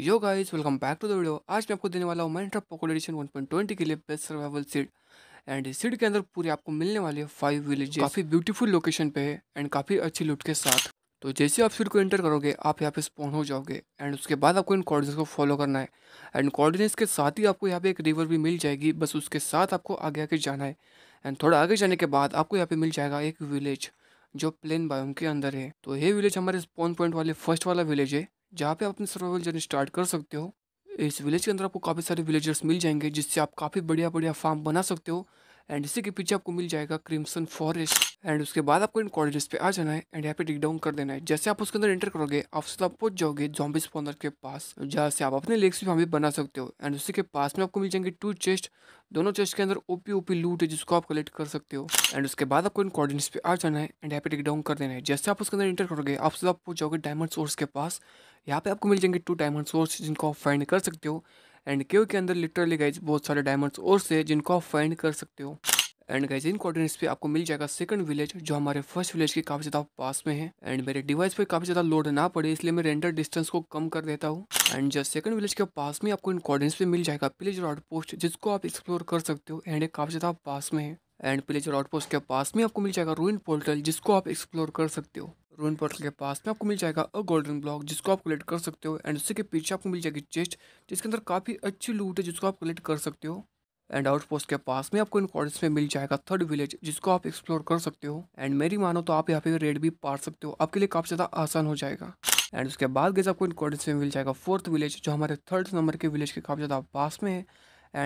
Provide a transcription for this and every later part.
yo guys welcome back to the video आज मैं आपको देने वाला हूँ माइंड वन एडिशन 1.20 के लिए बेस्ट सर्वाइवल सीड एंड इस सीड के अंदर पूरे आपको मिलने वाले फाइव विलेज काफ़ी ब्यूटीफुल लोकेशन पे है एंड काफ़ी अच्छी लुट के साथ तो जैसे आप सीड को एंटर करोगे आप यहाँ पे स्पॉन हो जाओगे एंड उसके बाद आपको इन कॉर्डिनेस को फॉलो करना है एंड कॉर्डिनेस के साथ ही आपको यहाँ पे एक रिवर भी मिल जाएगी बस उसके साथ आपको आगे आके जाना है एंड थोड़ा आगे जाने के बाद आपको यहाँ पर मिल जाएगा एक विलेज जो प्लेन बायोम के अंदर है तो ये विलेज हमारे स्पॉन पॉइंट वाले फर्स्ट वाला विलेज है जहाँ पे आप अपनी सर्वाइवल जर्नी स्टार्ट कर सकते हो इस विलेज के अंदर आपको काफ़ी सारे विलेजर्स मिल जाएंगे जिससे आप काफ़ी बढ़िया बढ़िया फार्म बना सकते हो एंड इसी के पीछे आपको मिल जाएगा क्रिम्सन फॉरेस्ट एंड उसके बाद आपको इन कॉलेजेस पे आ जाना है एंड यहाँ पे टिक डाउन कर देना है जैसे आप उसके अंदर एंटर करोगे आप सीधा पहुंच जाओगे जॉम्बी स्पॉन्सर के पास जहाँ से आप अपने लेग्स भी वहाँ बना सकते हो एंड उसी के पास में आपको मिल जाएंगे टू चेस्ट दोनों चेस्ट के अंदर ओपी ओपी लूट है जिसको आप कलेक्ट कर सकते हो एंड उसके बाद आपको इन कॉर्डिनेट्स पे आ जाना है एंड यहाँ पे टिक डाउन कर देना है जैसे आप उसके अंदर एंटर करोगे आप सीधा पहुंच जाओगे डायमंड सोर्स के पास यहाँ पे आपको मिल जाएंगे टू डायमंड सोर्स जिनको आप फाइंड कर सकते हो एंड केव के अंदर लिटरली गाइज बहुत सारे डायमंड्स और से जिनको आप फाइंड कर सकते हो एंड गाइज इन कॉर्डिनेट्स पे आपको मिल जाएगा सेकंड विलेज जो हमारे फर्स्ट विलेज के काफ़ी ज़्यादा पास में है एंड मेरे डिवाइस पे काफ़ी ज़्यादा लोड ना पड़े इसलिए मैं रेंडर डिस्टेंस को कम कर देता हूँ एंड जस्ट सेकंड विलेज के पास में आपको इन कॉर्डिनेट्स पे मिल जाएगा पिलेजर आउटपोस्ट जिसको आप एक्सप्लोर कर सकते हो एंड काफ़ी ज़्यादा पास में है एंड पिलेजर आउटपोस्ट के पास में आपको मिल जाएगा रूइन पोर्टल जिसको आप एक्सप्लोर कर सकते हो रोइन पोर्टल के पास में आपको मिल जाएगा अ गोल्डन ब्लॉक जिसको आप कलेक्ट कर सकते हो एंड उसी के पीछे आपको मिल जाएगी चेस्ट जिसके अंदर काफ़ी अच्छी लूट है जिसको आप कलेक्ट कर सकते हो एंड आउटपोस्ट के पास में आपको इन कॉर्डर्स में मिल जाएगा थर्ड विलेज जिसको आप एक्सप्लोर कर सकते हो एंड मेरी मानो तो आप यहाँ पे रेड भी पार सकते हो आपके लिए काफ़ी ज़्यादा आसान हो जाएगा एंड उसके बाद गैस आपको इन कॉर्डर्स में मिल जाएगा फोर्थ विलेज जो हमारे थर्ड नंबर के विलेज के काफ़ी ज़्यादा पास में है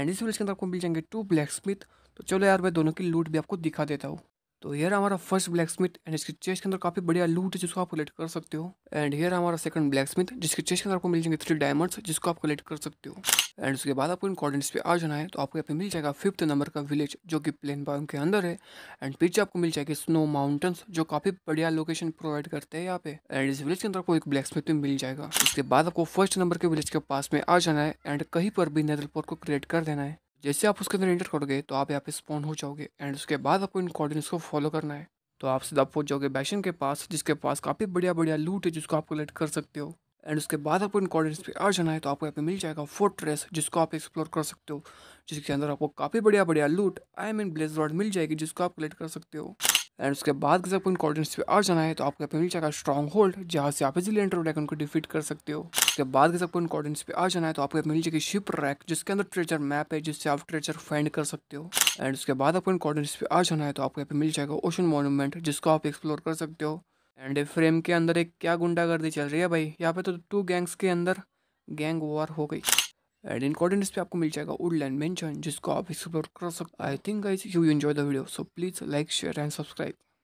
एंड इस विलेज के अंदर आपको मिल जाएंगे टू ब्लैक स्मिथ तो चलो यार मैं दोनों की लूट भी आपको दिखा देता हूँ तो हेयर हमारा फर्स्ट ब्लैक स्मिथ एंड इसकी चेस्ट के अंदर काफ़ी बढ़िया लूट है जिसको आप कलेक्ट कर सकते हो एंड हेयर हमारा सेकंड ब्लैक स्मिथ जिसके चेस्ट के अंदर आपको मिल जाएंगे थ्री डायमंड्स जिसको आप कलेक्ट कर सकते हो एंड उसके बाद आपको इन कॉर्डिनेट्स पे आ जाना है तो आपको यहाँ पे मिल जाएगा फिफ्थ नंबर का विलेज जो कि प्लेन बायोम के अंदर है एंड पीछे आपको मिल जाएगी स्नो माउंटेन्स जो काफ़ी बढ़िया लोकेशन प्रोवाइड करते हैं यहाँ पे एंड इस विलेज के अंदर आपको एक ब्लैक स्मिथ भी मिल जाएगा उसके बाद आपको फर्स्ट नंबर के विलेज के पास में आ जाना है एंड कहीं पर भी नेदरपोर्ट को क्रिएट कर देना है जैसे आप उसके अंदर इंटर करोगे तो आप यहाँ पे स्पॉन हो जाओगे एंड उसके बाद आपको इन कॉर्डिनेट्स को फॉलो करना है तो आप सीधा पहुँच जाओगे बैशन के पास जिसके पास काफ़ी बढ़िया बढ़िया लूट है जिसको आप कलेक्ट कर सकते हो एंड उसके बाद आपको इन कॉर्डिनेट्स पे आ जाना है तो आपको यहाँ पे मिल जाएगा फोर्ट्रेस जिसको आप एक्सप्लोर कर सकते हो जिसके अंदर आपको काफ़ी बढ़िया बढ़िया लूट आई मीन ब्लेज रॉड मिल जाएगी जिसको आप कलेक्ट कर सकते हो एंड उसके बाद अगर आपको इन पे आ जाना है तो आपका पेमेंट जाएगा स्ट्रॉन्ग होल्ड जहाँ से आप इजिली एंटर ड्रैगन को डिफीट कर सकते हो उसके बाद अगर आपको इन पे आ जाना है तो आपका मिल जाएगी शिप रैक जिसके अंदर ट्रेजर मैप है जिससे आप ट्रेजर फाइंड कर सकते हो एंड उसके बाद आपको इन कोऑर्डिनेट्स पे आ जाना है तो आपको यहाँ पे मिल जाएगा ओशन मोनूमेंट जिसको आप एक्सप्लोर कर सकते हो एंड फ्रेम के अंदर एक क्या गुंडागर्दी चल रही है भाई यहाँ पे तो टू गैंग्स के अंदर गैंग वॉर हो गई एंड इन कॉर्डिनेट्स पे आपको मिल जाएगा वुड लैंड मेंशन जिसको आप एक्सप्लोर कर सकते I think guys you enjoy the video so please like share and subscribe